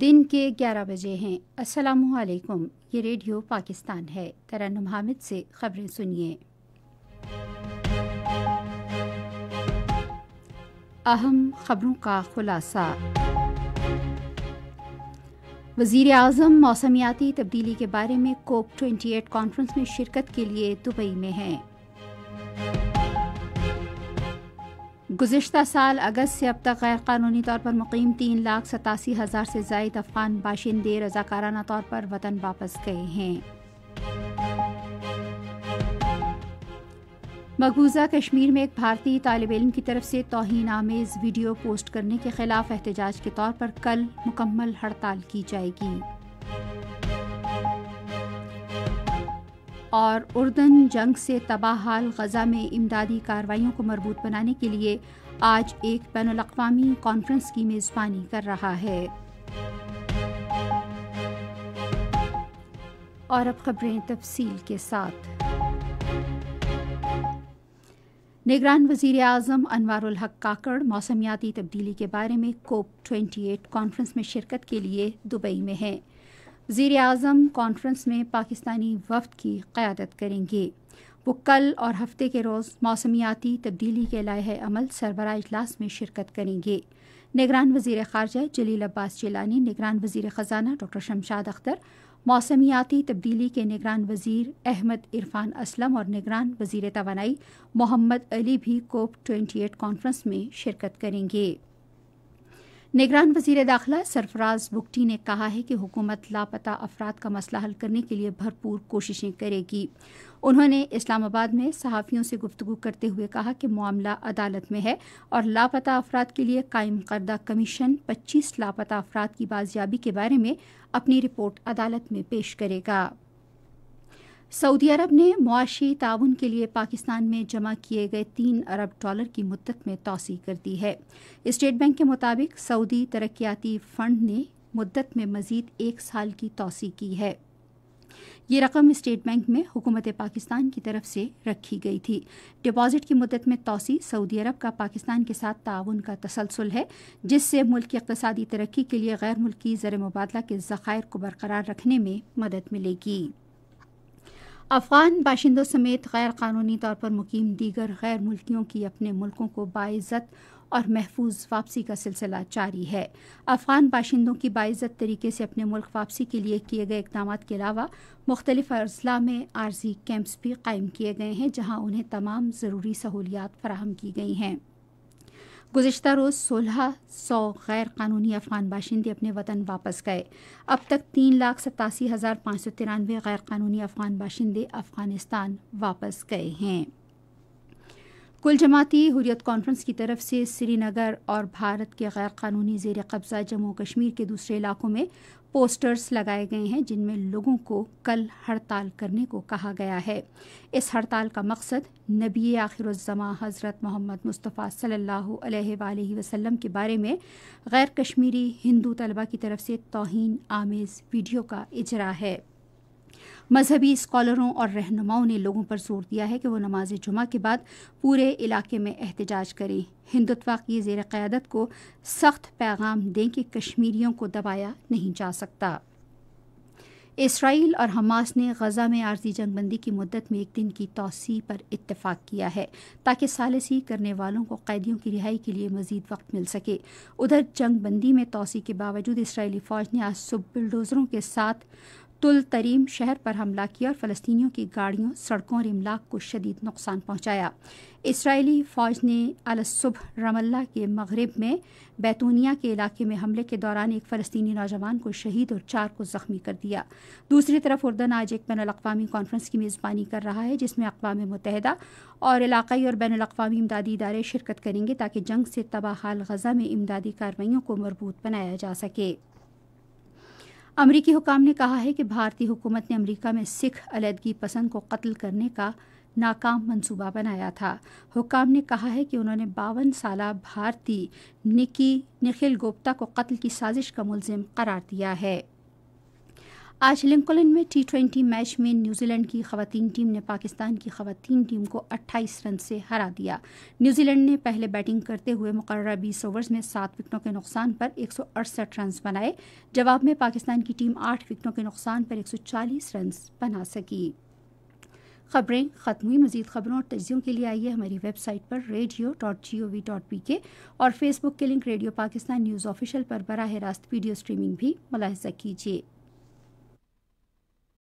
दिन के 11 बजे हैं अस्सलाम वालेकुम ये रेडियो पाकिस्तान है तरन्नुम हामिद से खबरें सुनिए अहम खबरों का खुलासा वजीर अजम मौसमियाती तब्दीली के बारे में कोप 28 कॉन्फ्रेंस में शिरकत के लिए दुबई में हैं गुजशत साल अगस्त से अब तक गैर कानूनी तौर पर मुकीम तीन लाख सतासी हज़ार से जायद अफगान बाशिंदे रजाकाराना तौर पर वतन वापस गए हैं मकबूजा कश्मीर में एक भारतीय तालब इम की तरफ से तोहन आमेज़ वीडियो पोस्ट करने के खिलाफ एहतजाज के तौर पर कल मुकम्मल हड़ताल की जाएगी और उर्दन जंग से तबाह हाल गजा में इमदादी कार्रवाइयों को मरबूत बनाने के लिए आज एक बैन अवी कॉन्फ्रेंस की मेज़बानी कर रहा है और अब खबरें तफसील के साथ निगरान वजीर अजम अनवारुल हक काकड़ मौसमियाती तब्दीली के बारे में कोप 28 कॉन्फ्रेंस में शिरकत के लिए दुबई में हैं ज़ीर अज़म कॉन्फ्रेंस में पाकिस्तानी वफद की क़्यादत करेंगे वो कल और हफ्ते के रोज़ मौसमियाती तब्दीली के लाए अमल सरबरा अजलास में शिरकत करेंगे निगरान वजीर खारजा जलील अब्बास चिलानी निगरान वजीर ख़जाना डॉक्टर शमशाद अख्तर मौसमियाती तब्दीली के निगरान वजीर अहमद इरफान असलम और निगरान वजीर तोानाई मोहम्मद अली भी कोप ट्वेंटी एट कॉन्फ्रेंस में शिरकत करेंगे निगरान वजीर दाखिला सरफराज बुगटी ने कहा है कि हुकूमत लापता अफराद का मसला हल करने के लिए भरपूर कोशिशें करेगी उन्होंने इस्लामाबाद में सहाफ़ियों से गुफ्तु करते हुए कहा कि मामला अदालत में है और लापता अफराद के लिए कायम करदा कमीशन 25 लापता अफराद की बाजियाबी के बारे में अपनी रिपोर्ट अदालत में पेश करेगा सऊदी अरब ने मुआशी ताउन के लिए पाकिस्तान में जमा किए गए तीन अरब डॉलर की मुद्दत में तोसी कर दी है स्टेट बैंक के मुताबिक सऊदी तरक्याती फंड ने मुद्दत में मजीद एक साल की तोसी की है ये रकम स्टेट बैंक में हुकूमत पाकिस्तान की तरफ से रखी गई थी डिपॉजिट की मुद्दत में तोसी सऊदी अरब का पाकिस्तान के साथ ताउन का तसलसल है जिससे मुल्क की इकतदी तरक्की के लिए गैर मुल्की ज़र मुबादला के ज़ख़ायर को बरकरार रखने में मदद मिलेगी अफ़गान बाशिंदों समेत गैर कानूनी तौर पर मुकीम दीगर गैर मुल्कियों की अपने मुल्कों को बाज़त और महफूज वापसी का सिलसिला जारी है अफगान बाशिंदों की बाइज़त तरीके से अपने मुल्क वापसी के लिए किए गए इकदाम के अलावा मुख्तलिफ अजला में आर्जी कैंप्स भी कायम किए गए हैं जहाँ उन्हें तमाम ज़रूरी सहूलियात फराहम की गई हैं गुजशत रोज़ सोलह सौ गैर कानूनी अफगान बाशिंदे अपने वतन वापस गए अब तक तीन लाख सतासी हज़ार पाँच सौ तिरानवे गैर कानूनी अफगान बाशिंदे अफगानिस्तान वापस गए हैं कुल जमाती हुरियत कॉन्फ्रेंस की तरफ से श्रीनगर और भारत के गैर कानूनी जेर कब्ज़ा जम्मू कश्मीर के दूसरे इलाकों में पोस्टर्स लगाए गए हैं जिनमें लोगों को कल हड़ताल करने को कहा गया है इस हड़ताल का मकसद नबी आखिर हज़रत मोहम्मद मुस्तफ़ा सल्लल्लाहु अलैहि वसल्लम के बारे में गैर कश्मीरी हिंदू तलबा की तरफ से तोहन आमेज़ वीडियो का इजरा है मजहबी स्कॉलरों और रहनुमाओं ने लोगों पर जोर दिया है कि वो नमाज जुमा के बाद पूरे इलाके में एहतजाज करें हिंदुत्व की जेर क़्यादत को सख्त पैगाम दें कि कश्मीरियों को दबाया नहीं जा सकता इसराइल और हमास ने गजा में आर्जी जंग बंदी की मदत में एक दिन की तोसी पर इतफ़ाक़ किया है ताकि सालसी करने वालों को कैदियों की रिहाई के लिए मजीद वक्त मिल सके उधर जंग बंदी में तोसी के बावजूद इसराइली फ़ौज ने आज सुब बिल्डोज़रों के साथ तुल तरीम शहर पर हमला किया और फ़लस्तियों की गाड़ियों सड़कों और इमलाक को शदीद नुकसान पहुंचाया इसराइली फ़ौज ने अलसुब रमल्ला के मगरब में बैतूनिया के इलाके में हमले के दौरान एक फ़लस्तनी नौजवान को शहीद और चार को ज़ख्मी कर दिया दूसरी तरफ उर्दन आज एक बैन अवी कॉन्फ्रेंस की मेज़बानी कर रहा है जिसमें अकवा मुतहदा और इलाकई और बैन अवी इमदादी इदारे शिरकत करेंगे ताकि जंग से तबाह हाल गजा में इमदादी कार्रवाइयों को मरबूत बनाया जा सके अमरीकी हुकाम ने कहा है कि भारतीय हुकूमत ने अमरीका में सिख अलीदगी पसंद को कत्ल करने का नाकाम मंसूबा बनाया था हुकाम ने कहा है कि उन्होंने बावन साल भारतीय निकी निखिल गुप्ता को कत्ल की साजिश का मुलजिम करार दिया है आज लिंकलन में टी ट्वेंटी मैच में न्यूजीलैंड की खातन टीम ने पाकिस्तान की खातन टीम को 28 रन से हरा दिया न्यूजीलैंड ने पहले बैटिंग करते हुए मुकर्रा बीस ओवर्स में सात विकटों के नुकसान पर एक रन बनाए जवाब में पाकिस्तान की टीम आठ विकटों के नुकसान पर एक रन बना सकी खबरें ख़त्म हुई मजीद खबरों और तजियों के लिए आइए हमारी वेबसाइट पर radio dot G O V dot P K और फेसबुक के link radio Pakistan news official पर बरह रास्त वीडियो स्ट्रीमिंग भी मुलाजा कीजिए